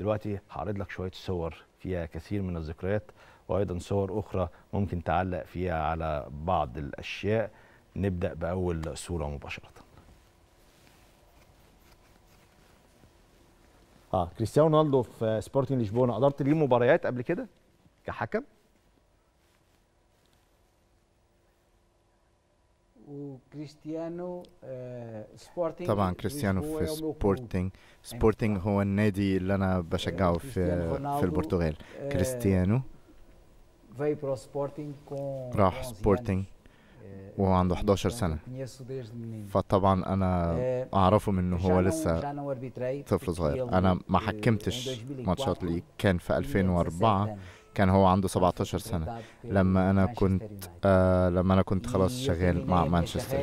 دلوقتي هعرض لك شويه صور فيها كثير من الذكريات وايضا صور اخرى ممكن تعلق فيها على بعض الاشياء نبدا باول صوره مباشره اه كريستيانو رونالدو في سبورتنج لشبونه قدرت ليه مباريات قبل كده كحكم وكريستيانو سبورتينج طبعا كريستيانو في سبورتينج سبورتينج هو النادي اللي انا بشجعه في في البرتغال كريستيانو راح سبورتينج وهو عنده 11 سنة فطبعا أنا أعرفه من هو لسه طفل صغير أنا ما حكمتش ماتشات ليه كان في 2004 كان هو عنده 17 سنه لما انا كنت آه لما انا كنت خلاص شغال مع مانشستر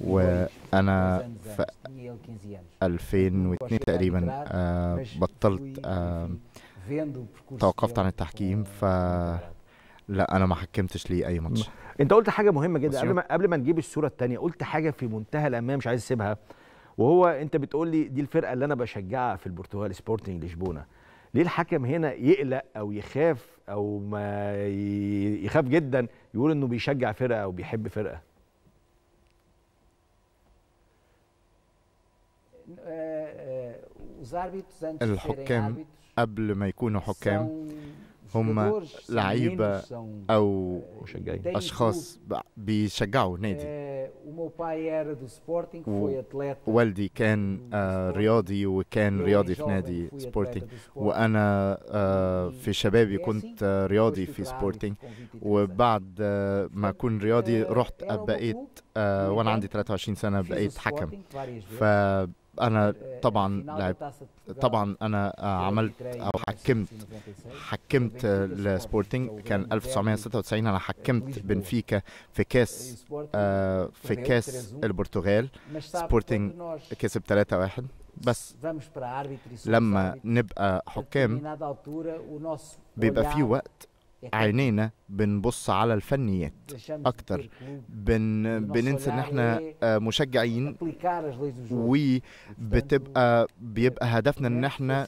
وانا في 2002 تقريبا آه بطلت آه توقفت عن التحكيم ف لا انا ما حكمتش ليه اي ماتش انت قلت حاجه مهمه جدا قبل ما قبل ما نجيب الصوره الثانيه قلت حاجه في منتهى الاهميه مش عايز اسيبها وهو انت بتقول لي دي الفرقه اللي انا بشجعها في البرتغال سبورتنج لشبونه ليه الحكم هنا يقلق او يخاف او ما يخاف جدا يقول انه بيشجع فرقه او بيحب فرقه آه، آه، الحكام قبل ما يكونوا حكام هم لعيبه او اشخاص بيشجعوا نادي آه، o meu pai era do Sporting, foi atleta. والدي كان رياضي وكان رياضي في نادي سبورتينج وانا في شبابي كنت رياضي في سبورتينج وبعد ما كون رياضي رحت بقيت وانا عندي 23 سنه بقيت حكم ف انا طبعا لعبت طبعا انا آه، عملت او حكمت حكمت السبورتنج آه، كان 1996 انا حكمت بنفيكا في كاس إيه، آه، في كاس البرتغال سبورتنج كسب 3 1 بس لما نبقى حكام بيبقى في وقت عينينا بنبص على الفنيات اكتر بن بننسى ان احنا إيه؟ آه، مشجعين وبتبقى بيبقى هدفنا ان احنا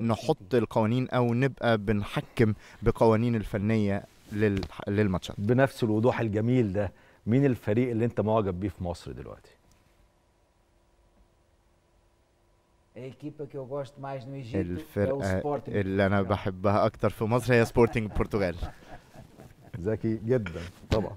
نحط القوانين او نبقى بنحكم بقوانين الفنيه للماتشات بنفس الوضوح الجميل ده مين الفريق اللي انت معجب بيه في مصر دلوقتي الفرقة اللي أنا بحبها أكتر في مصر هي سبورتنج برتغال ذكي جدا طبعا